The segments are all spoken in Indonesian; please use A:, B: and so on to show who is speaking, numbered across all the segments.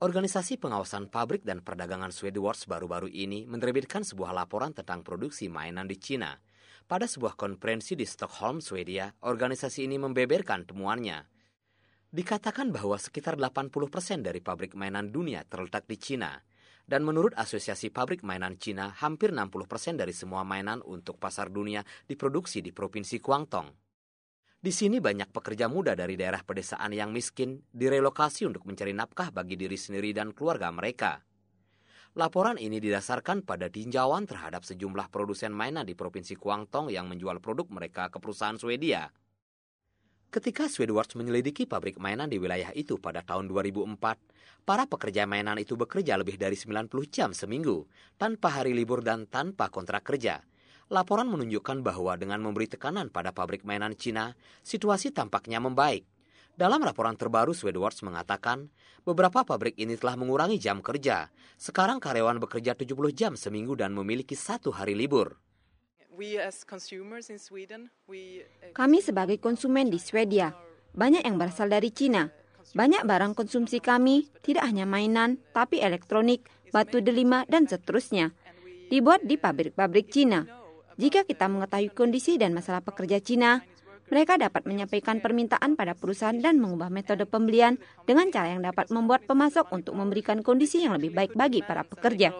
A: Organisasi Pengawasan Pabrik dan Perdagangan Swedwards baru-baru ini menerbitkan sebuah laporan tentang produksi mainan di Cina. Pada sebuah konferensi di Stockholm, Swedia, organisasi ini membeberkan temuannya. Dikatakan bahwa sekitar 80% dari pabrik mainan dunia terletak di Cina. Dan menurut Asosiasi Pabrik Mainan Cina, hampir 60% dari semua mainan untuk pasar dunia diproduksi di Provinsi Guangdong. Di sini banyak pekerja muda dari daerah pedesaan yang miskin direlokasi untuk mencari nafkah bagi diri sendiri dan keluarga mereka. Laporan ini didasarkan pada tinjauan terhadap sejumlah produsen mainan di Provinsi Kuangtong yang menjual produk mereka ke perusahaan Swedia. Ketika Swedwards menyelidiki pabrik mainan di wilayah itu pada tahun 2004, para pekerja mainan itu bekerja lebih dari 90 jam seminggu, tanpa hari libur dan tanpa kontrak kerja – Laporan menunjukkan bahwa dengan memberi tekanan pada pabrik mainan Cina, situasi tampaknya membaik. Dalam laporan terbaru, Swedwards mengatakan, beberapa pabrik ini telah mengurangi jam kerja. Sekarang karyawan bekerja 70 jam seminggu dan memiliki
B: satu hari libur. Eh, kami sebagai konsumen di Swedia, banyak yang berasal dari Cina. Banyak barang konsumsi kami, tidak hanya mainan, tapi elektronik, batu delima, dan seterusnya. Dibuat di pabrik-pabrik Cina. Jika kita mengetahui kondisi dan masalah pekerja Cina, mereka dapat menyampaikan permintaan pada perusahaan dan mengubah metode pembelian dengan cara yang dapat membuat pemasok untuk memberikan kondisi yang lebih baik bagi para pekerja.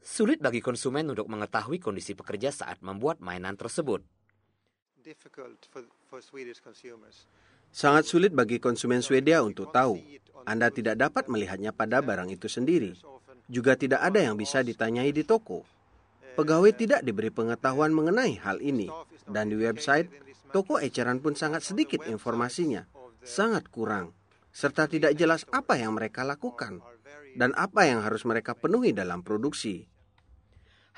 A: Sulit bagi konsumen untuk mengetahui kondisi pekerja saat membuat mainan tersebut. Sangat sulit bagi konsumen Swedia
C: untuk tahu. Anda tidak dapat melihatnya pada barang itu sendiri. Juga tidak ada yang bisa ditanyai di toko. Pegawai tidak diberi pengetahuan mengenai hal ini. Dan di website, toko eceran pun sangat sedikit informasinya. Sangat kurang. Serta tidak jelas apa yang mereka lakukan dan apa yang harus mereka penuhi dalam
D: produksi.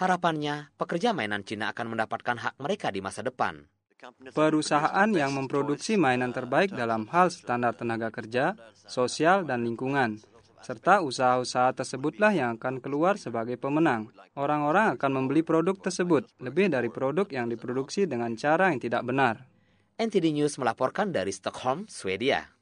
A: Harapannya, pekerja mainan Cina akan mendapatkan hak mereka di masa
D: depan. Perusahaan yang memproduksi mainan terbaik dalam hal standar tenaga kerja, sosial, dan lingkungan, serta usaha-usaha tersebutlah yang akan keluar sebagai pemenang. Orang-orang akan membeli produk tersebut lebih dari produk yang diproduksi dengan cara yang tidak benar. NTD News melaporkan dari Stockholm, Swedia.